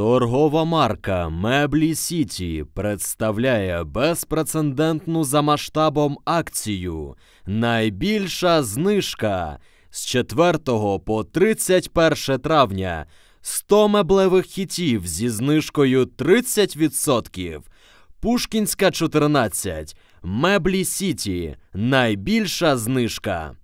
Торгова марка Меблі Сіті представляє безпрецедентну за масштабом акцію. Найбільша знижка з 4 по 31 травня 100 меблевих хітів зі знижкою 30%. Пушкінська 14. Меблі Сіті. Найбільша знижка.